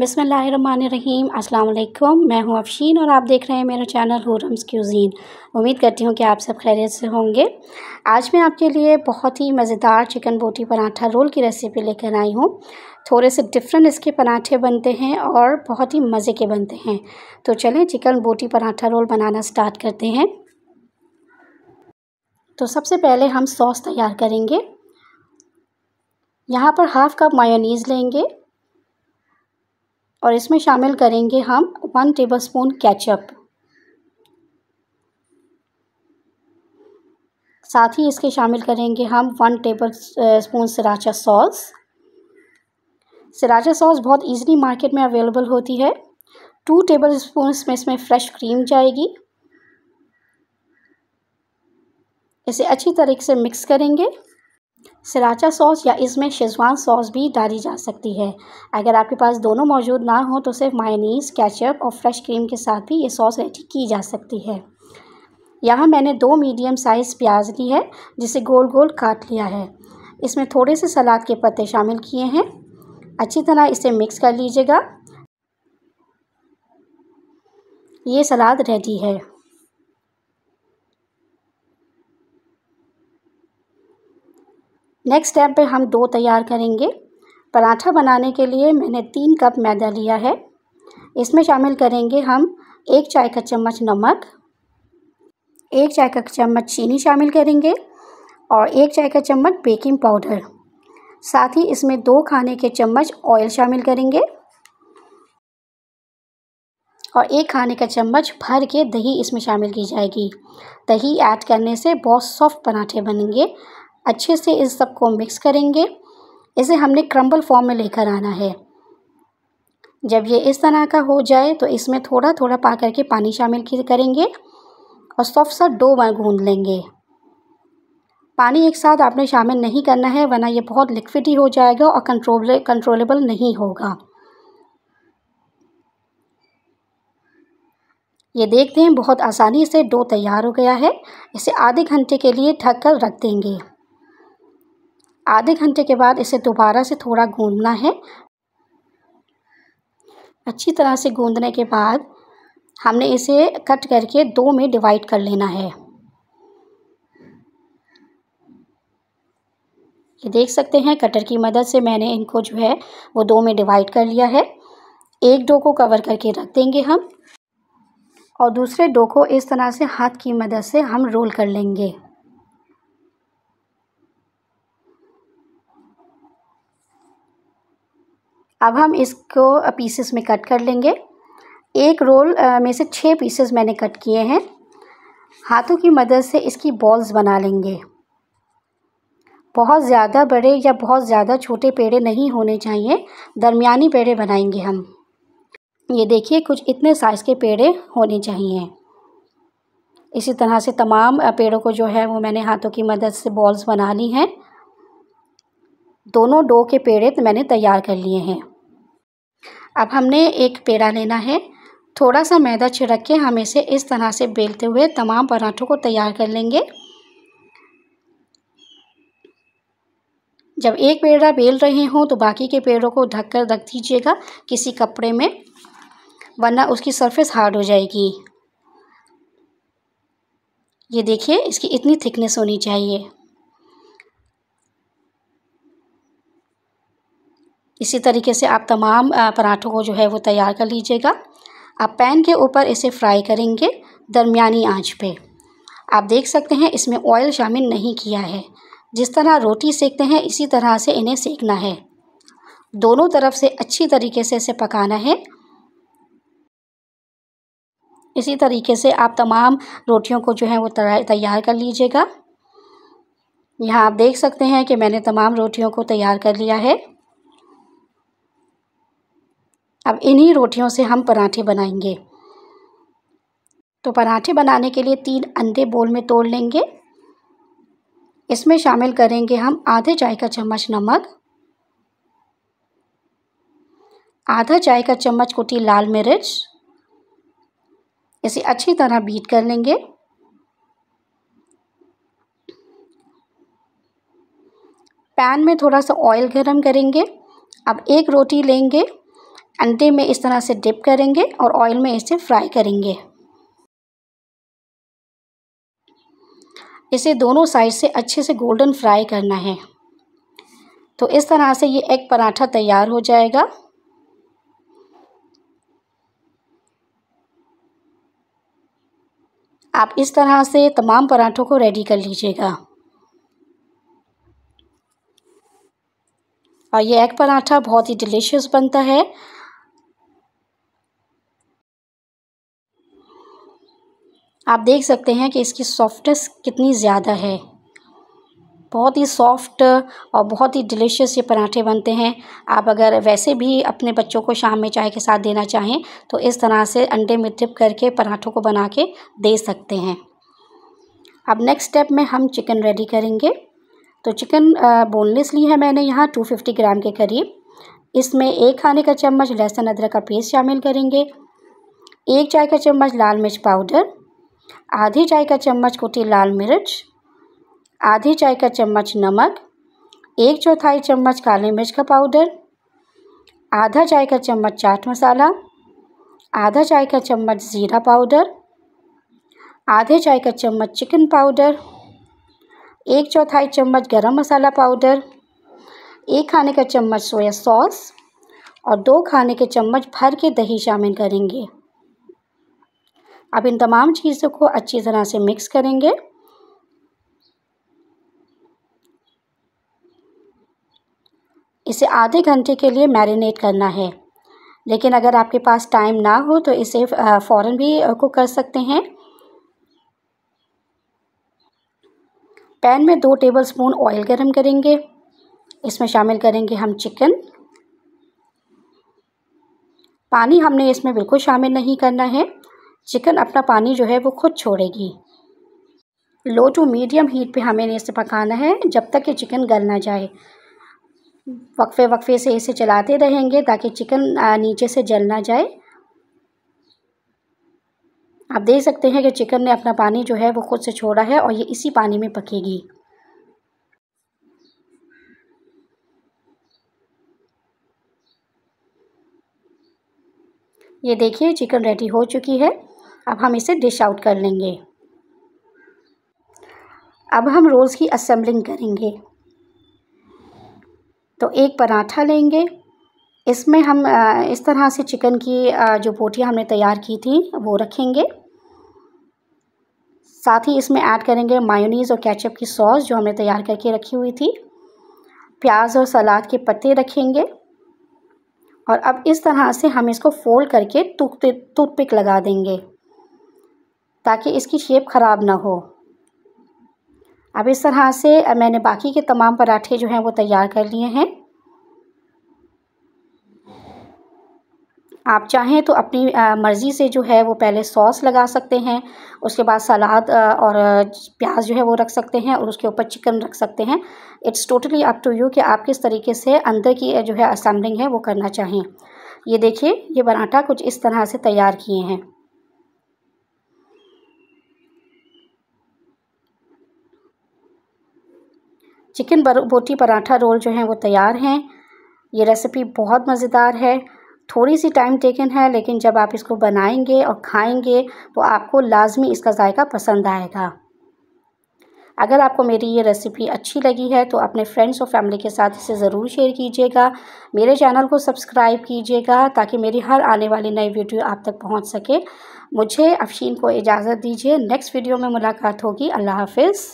बिसमीम अल्लाम मैं हूं अफशीन और आप देख रहे हैं मेरा चैनल हुरम्स क्यूजीन उम्मीद करती हूं कि आप सब खैरियत से होंगे आज मैं आपके लिए बहुत ही मज़ेदार चिकन बोटी पराठा रोल की रेसिपी लेकर आई हूं थोड़े से डिफरेंट इसके पराठे बनते हैं और बहुत ही मज़े के बनते हैं तो चलें चिकन बोटी पराठा रोल बनाना स्टार्ट करते हैं तो सबसे पहले हम सॉस तैयार करेंगे यहाँ पर हाफ़ कप मायोनीज़ लेंगे और इसमें शामिल करेंगे हम वन टेबलस्पून केचप साथ ही इसके शामिल करेंगे हम one tablespoon sriracha sauce sriracha sauce बहुत इजीली मार्केट में अवेलेबल होती है टू टेबल स्पून में इसमें फ्रेश क्रीम जाएगी इसे अच्छी तरीके से मिक्स करेंगे सिराचा सॉस या इसमें शेजवान सॉस भी डाली जा सकती है अगर आपके पास दोनों मौजूद ना हो तो सिर्फ मायनीस कैचअप और फ्रेश क्रीम के साथ भी ये सॉस रेडी की जा सकती है यहाँ मैंने दो मीडियम साइज़ प्याज ली है जिसे गोल गोल काट लिया है इसमें थोड़े से सलाद के पत्ते शामिल किए हैं अच्छी तरह इसे मिक्स कर लीजिएगा ये सलाद रेडी है नेक्स्ट स्टेप पे हम दो तैयार करेंगे पराठा बनाने के लिए मैंने तीन कप मैदा लिया है इसमें शामिल करेंगे हम एक चाय का चम्मच नमक एक चाय का चम्मच चीनी शामिल करेंगे और एक चाय का चम्मच बेकिंग पाउडर साथ ही इसमें दो खाने के चम्मच ऑयल शामिल करेंगे और एक खाने का चम्मच भर के दही इसमें शामिल की जाएगी दही ऐड करने से बहुत सॉफ्ट पराठे बनेंगे अच्छे से इस सब को मिक्स करेंगे इसे हमने क्रम्बल फॉर्म में लेकर आना है जब ये इस तरह का हो जाए तो इसमें थोड़ा थोड़ा पा करके पानी शामिल करेंगे और सॉफ्ट सा डो में गूँध लेंगे पानी एक साथ आपने शामिल नहीं करना है वरना ये बहुत लिक्विड ही हो जाएगा और कंट्रोल कंट्रोलेबल नहीं होगा ये देखते हैं बहुत आसानी से डो तैयार हो गया है इसे आधे घंटे के लिए ढककर कर रख देंगे आधे घंटे के बाद इसे दोबारा से थोड़ा गूंदना है अच्छी तरह से गूंदने के बाद हमने इसे कट करके दो में डिवाइड कर लेना है ये देख सकते हैं कटर की मदद से मैंने इनको जो है वो दो में डिवाइड कर लिया है एक डो को कवर करके रख देंगे हम और दूसरे डो को इस तरह से हाथ की मदद से हम रोल कर लेंगे अब हम इसको पीसेस में कट कर लेंगे एक रोल में से छः पीसेस मैंने कट किए हैं हाथों की मदद से इसकी बॉल्स बना लेंगे बहुत ज़्यादा बड़े या बहुत ज़्यादा छोटे पेड़े नहीं होने चाहिए दरमियानी पेड़े बनाएंगे हम ये देखिए कुछ इतने साइज़ के पेड़े होने चाहिए इसी तरह से तमाम पेड़ों को जो है वो मैंने हाथों की मदद से बॉल्स बना ली हैं दोनों डो के पेड़े तो मैंने तैयार कर लिए हैं अब हमने एक पेड़ा लेना है थोड़ा सा मैदा छिड़क के हम इसे इस तरह से बेलते हुए तमाम पराठों को तैयार कर लेंगे जब एक पेड़ा बेल रहे हों तो बाकी के पेड़ों को ढक कर रख दीजिएगा किसी कपड़े में वरना उसकी सरफेस हार्ड हो जाएगी ये देखिए इसकी इतनी थिकनेस होनी चाहिए इसी तरीके से आप तमाम पराठों को जो है वो तैयार कर लीजिएगा आप पैन के ऊपर इसे फ्राई करेंगे दरमियानी आंच पे आप देख सकते हैं इसमें ऑयल शामिल नहीं किया है जिस तरह रोटी सेकते हैं इसी तरह से इन्हें सेकना है दोनों तरफ से अच्छी तरीके से इसे पकाना है इसी तरीके से आप तमाम रोटियों को जो है वो तैयार कर लीजिएगा यहाँ आप देख सकते हैं कि मैंने तमाम रोटियों को तैयार कर लिया है अब इन्हीं रोटियों से हम पराठे बनाएंगे तो पराठे बनाने के लिए तीन अंडे बोल में तोड़ लेंगे इसमें शामिल करेंगे हम आधे चाय का चम्मच नमक आधा चाय का चम्मच कुटी लाल मिर्च इसे अच्छी तरह बीट कर लेंगे पैन में थोड़ा सा ऑयल गरम करेंगे अब एक रोटी लेंगे अंडे में इस तरह से डिप करेंगे और ऑयल में इसे फ्राई करेंगे इसे दोनों साइड से अच्छे से गोल्डन फ्राई करना है तो इस तरह से ये एग पराठा तैयार हो जाएगा आप इस तरह से तमाम पराठों को रेडी कर लीजिएगा और ये एग पराठा बहुत ही डिलीशियस बनता है आप देख सकते हैं कि इसकी सॉफ्टनेस कितनी ज़्यादा है बहुत ही सॉफ्ट और बहुत ही डिलीशियस ये पराठे बनते हैं आप अगर वैसे भी अपने बच्चों को शाम में चाय के साथ देना चाहें तो इस तरह से अंडे में टिप करके पराठों को बना के दे सकते हैं अब नेक्स्ट स्टेप में हम चिकन रेडी करेंगे तो चिकन बोनलेस ली है मैंने यहाँ टू फिफ्टी ग्राम के करीब इसमें एक खाने का चम्मच लहसुन अदरक का पेस्ट शामिल करेंगे एक चाय का चम्मच लाल मिर्च पाउडर आधी चाय का चम्मच कुटी लाल मिर्च आधी चाय का चम्मच नमक एक चौथाई चम्मच काली मिर्च का पाउडर आधा चाय का चम्मच चाट मसाला आधा चाय का चम्मच ज़ीरा पाउडर आधे चाय का चम्मच चिकन पाउडर एक चौथाई चम्मच गरम मसाला पाउडर एक खाने का चम्मच सोया सॉस और दो खाने के चम्मच भर के दही शामिल करेंगे अब इन तमाम चीज़ों को अच्छी तरह से मिक्स करेंगे इसे आधे घंटे के लिए मैरिनेट करना है लेकिन अगर आपके पास टाइम ना हो तो इसे फ़ौरन भी कुक कर सकते हैं पैन में दो टेबल स्पून ऑयल गरम करेंगे इसमें शामिल करेंगे हम चिकन पानी हमने इसमें बिल्कुल शामिल नहीं करना है चिकन अपना पानी जो है वो खुद छोड़ेगी लो टू मीडियम हीट पे हमें इसे पकाना है जब तक कि चिकन गल ना जाए वक्फे वक्फे से इसे चलाते रहेंगे ताकि चिकन नीचे से जल ना जाए आप देख सकते हैं कि चिकन ने अपना पानी जो है वो खुद से छोड़ा है और ये इसी पानी में पकेगी ये देखिए चिकन रेडी हो चुकी है अब हम इसे डिश आउट कर लेंगे अब हम रोल्स की असेंबलिंग करेंगे तो एक पराठा लेंगे इसमें हम इस तरह से चिकन की जो बोटियाँ हमने तैयार की थी वो रखेंगे साथ ही इसमें ऐड करेंगे मायोनीज़ और केचप की सॉस जो हमने तैयार करके रखी हुई थी प्याज और सलाद के पत्ते रखेंगे और अब इस तरह से हम इसको फोल्ड करके टूथ पिक लगा देंगे ताकि इसकी शेप ख़राब ना हो अब इस तरह से मैंने बाकी के तमाम पराठे जो हैं वो तैयार कर लिए हैं आप चाहें तो अपनी मर्ज़ी से जो है वो पहले सॉस लगा सकते हैं उसके बाद सलाद और प्याज जो है वो रख सकते हैं और उसके ऊपर चिकन रख सकते हैं it's totally up to you कि आप किस तरीके से अंदर की जो है असम्बलिंग है वो करना चाहें ये देखिए ये पराठा कुछ इस तरह से तैयार किए हैं चिकन बोटी पराठा रोल जो हैं वो तैयार हैं ये रेसिपी बहुत मज़ेदार है थोड़ी सी टाइम टेकन है लेकिन जब आप इसको बनाएंगे और खाएंगे तो आपको लाजमी इसका जायका पसंद आएगा अगर आपको मेरी ये रेसिपी अच्छी लगी है तो अपने फ्रेंड्स और फैमिली के साथ इसे ज़रूर शेयर कीजिएगा मेरे चैनल को सब्सक्राइब कीजिएगा ताकि मेरी हर आने वाली नई वीडियो आप तक पहुँच सके मुझे अफशीन को इजाज़त दीजिए नेक्स्ट वीडियो में मुलाकात होगी अल्लाह हाफिज़